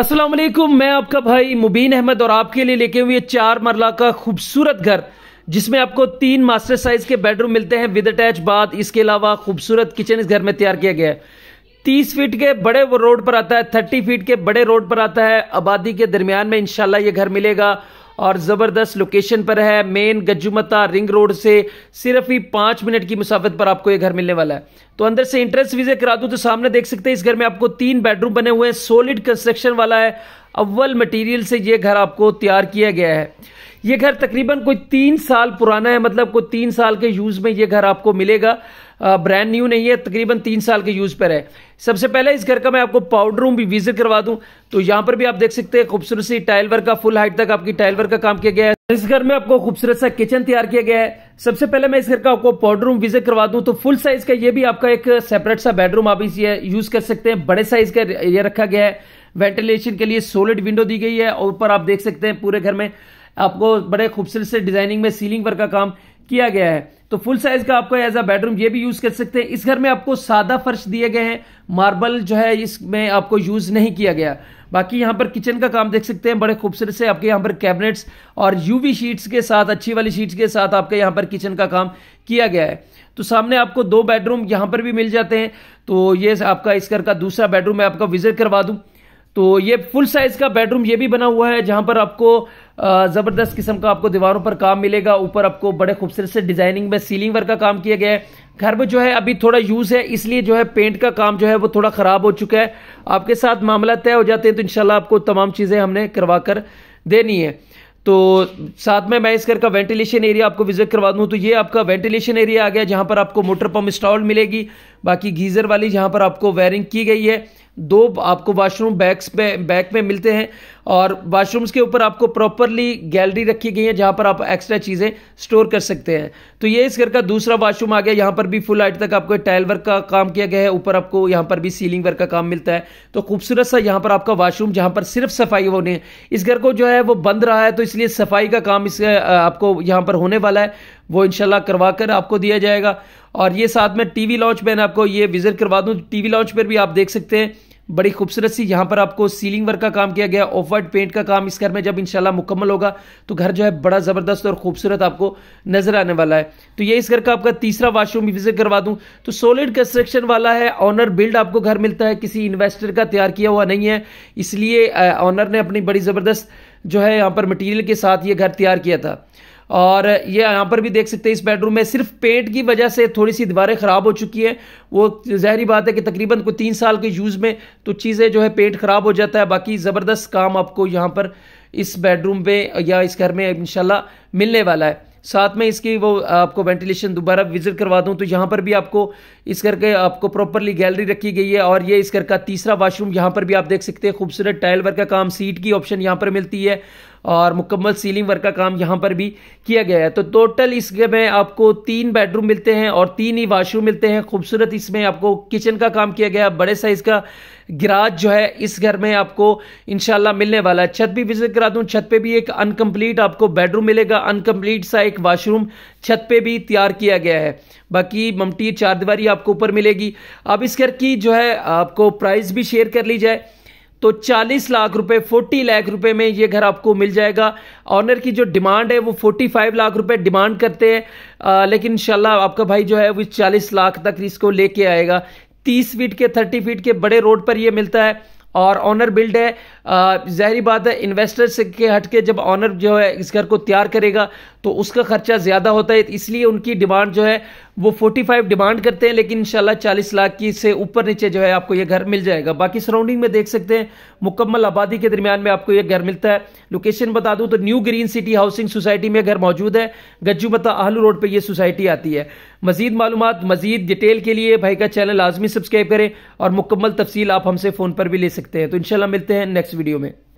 असलम मैं आपका भाई मुबीन अहमद और आपके लिए लेके हुए चार मरला का खूबसूरत घर जिसमें आपको तीन मास्टर साइज के बेडरूम मिलते हैं विद अटैच बाथ इसके अलावा खूबसूरत किचन इस घर में तैयार किया गया है तीस फीट के बड़े रोड पर आता है थर्टी फीट के बड़े रोड पर आता है आबादी के दरमियान में इनशाला ये घर मिलेगा और ज़बरदस्त लोकेशन पर है मेन गज्जुमता रिंग रोड से सिर्फ ही पाँच मिनट की मुसाफत पर आपको ये घर मिलने वाला है तो अंदर से इंट्रेंस विजिट करा दूँ तो सामने देख सकते हैं इस घर में आपको तीन बेडरूम बने हुए हैं सॉलिड कंस्ट्रक्शन वाला है अव्वल मटेरियल से ये घर आपको तैयार किया गया है ये घर तकरीबन कोई तीन साल पुराना है मतलब कोई तीन साल के यूज़ में ये घर आपको मिलेगा ब्रांड न्यू नहीं है तकरीबन तीन साल के यूज़ पर है सबसे पहले इस घर का मैं आपको पाउडर रूम भी विजिट करवा दूं तो यहाँ पर भी आप देख सकते हैं खूबसूरत सी टाइल वर्क का फुल हाइट तक आपकी टाइल वर्क का काम किया गया है इस घर में आपको खूबसूरत सा किचन तैयार किया गया है सबसे पहले मैं इस घर का आपको पाउडर रूम विजिट करवा दूं तो फुल साइज का ये भी आपका एक सेपरेट सा बेडरूम आप इसे यूज कर सकते हैं बड़े साइज का ये रखा गया है वेंटिलेशन के लिए सोलिड विंडो दी गई है ऊपर आप देख सकते हैं पूरे घर में आपको बड़े खूबसूरत से डिजाइनिंग में सीलिंग वर्क का काम किया गया है तो फुल साइज का आपको एज अ बेडरूम ये भी यूज कर सकते हैं इस घर में आपको सादा फर्श दिए गए हैं मार्बल जो है इसमें आपको यूज नहीं किया गया बाकी यहाँ पर किचन का काम देख सकते हैं बड़े खूबसूरत से आपके यहाँ पर कैबिनेट्स और यूवी शीट्स के साथ अच्छी वाली शीट्स के साथ आपके यहाँ पर किचन का काम किया गया है तो सामने आपको दो बेडरूम यहाँ पर भी मिल जाते हैं तो ये आपका इस घर का दूसरा बेडरूम मैं आपका विजिट करवा दूँ तो ये फुल साइज का बेडरूम ये भी बना हुआ है जहां पर आपको ज़बरदस्त किस्म का आपको दीवारों पर काम मिलेगा ऊपर आपको बड़े खूबसूरत से डिजाइनिंग में सीलिंग वर्क का काम किया गया है घर में जो है अभी थोड़ा यूज़ है इसलिए जो है पेंट का काम जो है वो थोड़ा ख़राब हो चुका है आपके साथ मामला तय हो जाते हैं तो इनशाला आपको तमाम चीज़ें हमने करवा कर देनी है तो साथ में मैं इस घर का वेंटिलेशन एरिया आपको विजिट करवा दूँ तो ये आपका वेंटिलेशन एरिया आ गया जहां पर आपको मोटर पंप इंस्टॉल मिलेगी बाकी गीज़र वाली जहाँ पर आपको वायरिंग की गई है दो आपको वाशरूम बैक्स पे बैक में मिलते हैं और वाशरूम्स के ऊपर आपको प्रॉपरली गैलरी रखी गई है जहाँ पर आप एक्स्ट्रा चीज़ें स्टोर कर सकते हैं तो ये इस घर का दूसरा वाशरूम आ गया यहाँ पर भी फुल हाइट तक आपको टाइल वर्क का काम किया गया है ऊपर आपको यहाँ पर भी सीलिंग वर्क का काम मिलता है तो खूबसूरत सा यहाँ पर आपका वाशरूम जहाँ पर सिर्फ सफाई होने इस घर को जो है वो बंद रहा है तो इसलिए सफाई का काम इस आपको यहाँ पर होने वाला है वो इनशाला करवा कर आपको दिया जाएगा और ये साथ में टीवी लॉन्च मैंने आपको ये विजिट करवा दूँ टीवी लॉन्च पर भी आप देख सकते हैं बड़ी खूबसूरत सी यहाँ पर आपको सीलिंग वर्क का काम किया गया ऑफ वाइट पेंट का काम इस घर में जब इंशाल्लाह मुकम्मल होगा तो घर जो है बड़ा ज़बरदस्त और खूबसूरत आपको नज़र आने वाला है तो ये इस घर का आपका तीसरा वाशरूम भी विजिट करवा दूँ तो सॉलिड कंस्ट्रक्शन वाला है ऑनर बिल्ड आपको घर मिलता है किसी इन्वेस्टर का तैयार किया हुआ नहीं है इसलिए ऑनर ने अपनी बड़ी ज़बरदस्त जो है यहाँ पर मटीरियल के साथ ये घर तैयार किया था और ये यहाँ पर भी देख सकते हैं इस बेडरूम में सिर्फ पेट की वजह से थोड़ी सी दीवारें ख़राब हो चुकी हैं वो जहरी बात है कि तकरीबन कोई तीन साल के यूज़ में तो चीज़ें जो है पेट ख़राब हो जाता है बाकी ज़बरदस्त काम आपको यहाँ पर इस बेडरूम में या इस घर में इन मिलने वाला है साथ में इसकी वो आपको वेंटिलेशन दोबारा विजिट करवा दूँ तो यहाँ पर भी आपको इस घर के आपको प्रॉपरली गैलरी रखी गई है और ये इस घर का तीसरा वाशरूम यहाँ पर भी आप देख सकते हैं खूबसूरत टाइल वर्क का काम सीट की ऑप्शन यहाँ पर मिलती है और मुकम्मल सीलिंग वर्क का काम यहाँ पर भी किया गया है तो टोटल इसमें में आपको तीन बेडरूम मिलते हैं और तीन ही वाशरूम मिलते हैं खूबसूरत इसमें आपको किचन का काम किया गया बड़े साइज़ का गिराज जो है इस घर में आपको इनशाला मिलने वाला है छत भी विजिट करा दूँ छत पे भी एक अनकम्प्लीट आपको बेडरूम मिलेगा अनकम्प्लीट सा एक वाशरूम छत पे भी तैयार किया गया है बाकी ममटी चारदीवारी आपको ऊपर मिलेगी अब इस घर की जो है आपको प्राइस भी शेयर कर ली जाए तो 40 लाख रुपए 40 लाख रुपए में ये घर आपको मिल जाएगा ऑनर की जो डिमांड है वो 45 लाख रुपए डिमांड करते हैं लेकिन इंशाल्लाह आपका भाई जो है वो 40 लाख तक इसको लेके आएगा 30 फीट के 30 फीट के बड़े रोड पर ये मिलता है और ऑनर बिल्ड है जहरी बात है इन्वेस्टर्स के हटके जब ऑनर जो है इस घर को तैयार करेगा तो उसका खर्चा ज़्यादा होता है इसलिए उनकी डिमांड जो है वो 45 डिमांड करते हैं लेकिन इंशाल्लाह 40 लाख की से ऊपर नीचे जो है आपको ये घर मिल जाएगा बाकी सराउंडिंग में देख सकते हैं मुकम्मल आबादी के दरमियान में आपको ये घर मिलता है लोकेशन बता दूं तो new green city housing society में घर मौजूद है गज्जूबता आहलू रोड पर यह सोसाइटी आती है मजीद मालूम मजीद डिटेल के लिए भाई का चैनल लाजमी सब्सक्राइब करें और मुकम्मल तफसील आप हमसे फ़ोन पर भी ले सकते हैं तो इनशाला मिलते हैं नेक्स्ट वीडियो में